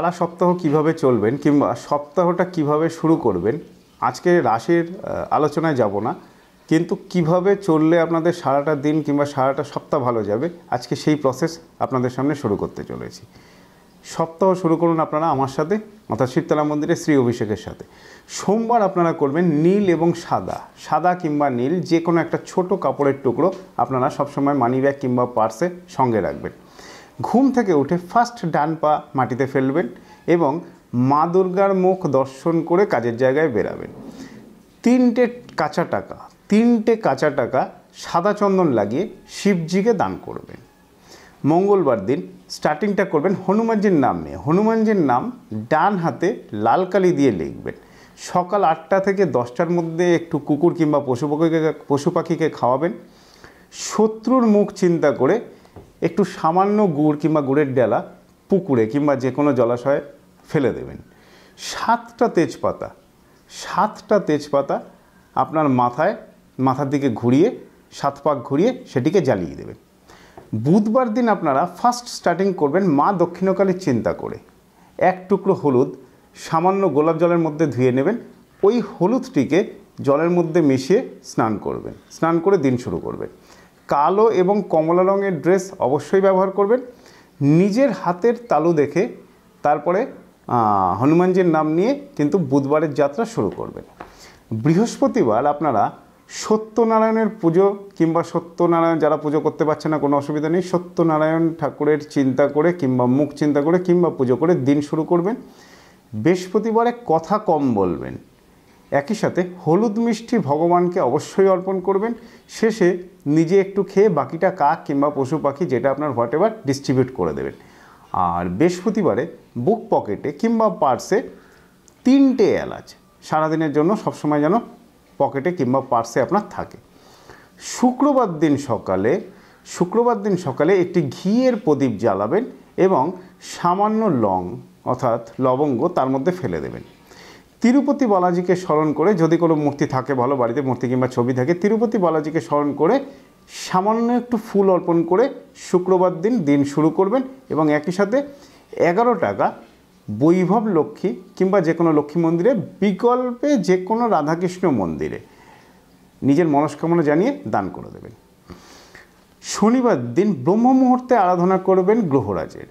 সারা সপ্তাহ কিভাবে চলবেন কিংবা সপ্তাহটা কিভাবে শুরু করবেন আজকে রাশির আলোচনায় যাব না কিন্তু কিভাবে চললে আপনাদের সারাটা দিন কিংবা সারাটা সপ্তাহ ভালো যাবে আজকে সেই প্রসেস আপনাদের সামনে শুরু করতে চলেছি সপ্তাহ শুরু করুন আপনারা আমার সাথে অর্থাৎ শিবতলা মন্দিরে শ্রী অভিষেকের সাথে সোমবার আপনারা করবেন নীল এবং সাদা সাদা কিংবা নীল যে কোনো একটা ছোট কাপড়ের টুকরো আপনারা সবসময় মানি ব্যাগ কিংবা পার্সে সঙ্গে রাখবেন ঘুম থেকে উঠে ফার্স্ট ডান পা মাটিতে ফেলবেন এবং মা দুর্গার মুখ দর্শন করে কাজের জায়গায় বেরাবেন তিনটে কাঁচা টাকা তিনটে কাঁচা টাকা সাদা চন্দন লাগিয়ে শিবজিকে দান করবেন মঙ্গলবার দিন স্টার্টিংটা করবেন হনুমানজির নাম নিয়ে হনুমানজির নাম ডান হাতে লাল কালি দিয়ে লিখবেন সকাল আটটা থেকে দশটার মধ্যে একটু কুকুর কিংবা পশু পাখিকে পশু পাখিকে খাওয়াবেন শত্রুর মুখ চিন্তা করে একটু সামান্য গুড় কিংবা গুড়ের ডেলা পুকুরে কিংবা যে কোনো জলাশয়ে ফেলে দেবেন সাতটা তেজপাতা সাতটা তেজপাতা আপনার মাথায় মাথার দিকে ঘুরিয়ে সাত পাক ঘুরিয়ে সেটিকে জ্বালিয়ে দেবেন বুধবার দিন আপনারা ফার্স্ট স্টার্টিং করবেন মা দক্ষিণকালী চিন্তা করে এক টুকরো হলুদ সামান্য গোলাপ জলের মধ্যে ধুয়ে নেবেন ওই হলুদটিকে জলের মধ্যে মিশিয়ে স্নান করবেন স্নান করে দিন শুরু করবেন কালো এবং কমলা রঙের ড্রেস অবশ্যই ব্যবহার করবেন নিজের হাতের তালু দেখে তারপরে হনুমানজির নাম নিয়ে কিন্তু বুধবারের যাত্রা শুরু করবেন বৃহস্পতিবার আপনারা সত্যনারায়ণের পুজো কিংবা সত্যনারায়ণ যারা পুজো করতে পারছে না কোনো অসুবিধা নেই সত্যনারায়ণ ঠাকুরের চিন্তা করে কিংবা মুখ চিন্তা করে কিংবা পুজো করে দিন শুরু করবেন বৃহস্পতিবারে কথা কম বলবেন একই সাথে হলুদ মিষ্টি ভগবানকে অবশ্যই অর্পণ করবেন শেষে নিজে একটু খেয়ে বাকিটা কাক কিংবা পশু পাখি যেটা আপনার হোয়াট এভার ডিস্ট্রিবিউট করে দেবেন আর বৃহস্পতিবারে বুক পকেটে কিংবা পার্সে তিনটে এলাচ সারাদিনের জন্য সবসময় যেন পকেটে কিংবা পার্সে আপনার থাকে শুক্রবার দিন সকালে শুক্রবার দিন সকালে একটি ঘিয়ের প্রদীপ জ্বালাবেন এবং সামান্য লং অর্থাৎ লবঙ্গ তার মধ্যে ফেলে দেবেন তিরুপতি বালাজিকে স্মরণ করে যদি কোনো মূর্তি থাকে ভালো বাড়িতে মূর্তি কিংবা ছবি থাকে তিরুপতি বালাজিকে স্মরণ করে সামান্য একটু ফুল অর্পণ করে শুক্রবার দিন দিন শুরু করবেন এবং একই সাথে এগারো টাকা বৈভব লক্ষ্মী কিংবা যে কোনো লক্ষ্মী মন্দিরে বিকল্পে যে কোনো রাধাকৃষ্ণ মন্দিরে নিজের মনস্কামনা জানিয়ে দান করে দেবেন শনিবার দিন ব্রহ্ম মুহূর্তে আরাধনা করবেন গ্রহরাজের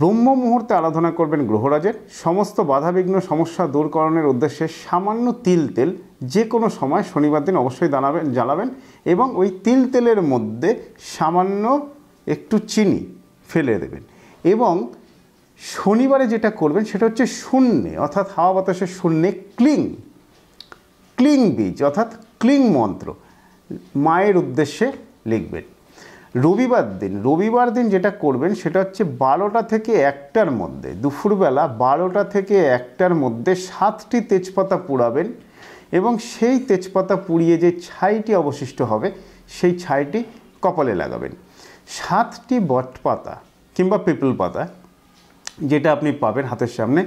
ব্রহ্ম মুহূর্তে আরাধনা করবেন গ্রহরাজের সমস্ত বাধাবিঘ্ন সমস্যা দূরকরণের উদ্দেশ্যে সামান্য তিল তেল যে কোনো সময় শনিবার দিন অবশ্যই দাঁড়াবেন জ্বালাবেন এবং ওই তিল তেলের মধ্যে সামান্য একটু চিনি ফেলে দেবেন এবং শনিবারে যেটা করবেন সেটা হচ্ছে শূন্যে অর্থাৎ হাওয়া বাতাসের শূন্যে ক্লিং ক্লিং বীজ অর্থাৎ ক্লিং মন্ত্র মায়ের উদ্দেশ্যে লিখবেন রবিবার দিন রবিবার দিন যেটা করবেন সেটা হচ্ছে বারোটা থেকে একটার মধ্যে দুপুরবেলা বারোটা থেকে একটার মধ্যে সাতটি তেজপাতা পুড়াবেন এবং সেই তেজপাতা পুড়িয়ে যে ছাইটি অবশিষ্ট হবে সেই ছাইটি কপালে লাগাবেন সাতটি বট পাতা কিংবা পিপল পাতা যেটা আপনি পাবেন হাতের সামনে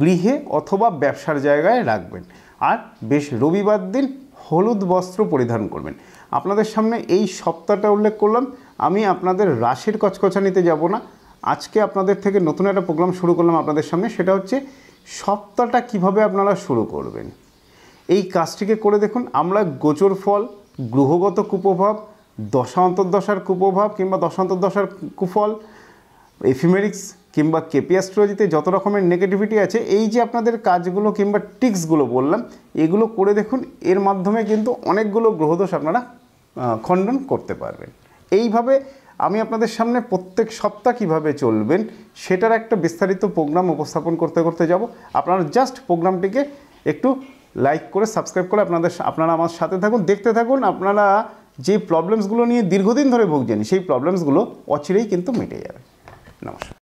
গৃহে অথবা ব্যবসার জায়গায় রাখবেন আর বেশ রবিবার দিন হলুদ বস্ত্র পরিধান করবেন আপনাদের সামনে এই সপ্তাহটা উল্লেখ করলাম আমি আপনাদের রাশির নিতে যাব না আজকে আপনাদের থেকে নতুন একটা প্রোগ্রাম শুরু করলাম আপনাদের সামনে সেটা হচ্ছে সপ্তাহটা কিভাবে আপনারা শুরু করবেন এই কাজটিকে করে দেখুন আমরা গোচর ফল গ্রহগত কুপ্রভাব দশান্তর্দশার কুপ্রভাব কিংবা দশান্তর্দশার কুফল এফিমেরিক্স কিংবা কেপি অ্যাস্ট্রোলজিতে যত রকমের নেগেটিভিটি আছে এই যে আপনাদের কাজগুলো কিংবা টিক্সগুলো বললাম এগুলো করে দেখুন এর মাধ্যমে কিন্তু অনেকগুলো গ্রহদোষ আপনারা খণ্ডন করতে পারবেন এইভাবে আমি আপনাদের সামনে প্রত্যেক সপ্তাহ কিভাবে চলবেন সেটার একটা বিস্তারিত প্রোগ্রাম উপস্থাপন করতে করতে যাব আপনারা জাস্ট প্রোগ্রামটিকে একটু লাইক করে সাবস্ক্রাইব করে আপনাদের আপনারা আমার সাথে থাকুন দেখতে থাকুন আপনারা যে প্রবলেমসগুলো নিয়ে দীর্ঘদিন ধরে ভুগছেন সেই প্রবলেমসগুলো অচিরেই কিন্তু মিটে যাবে নমস্কার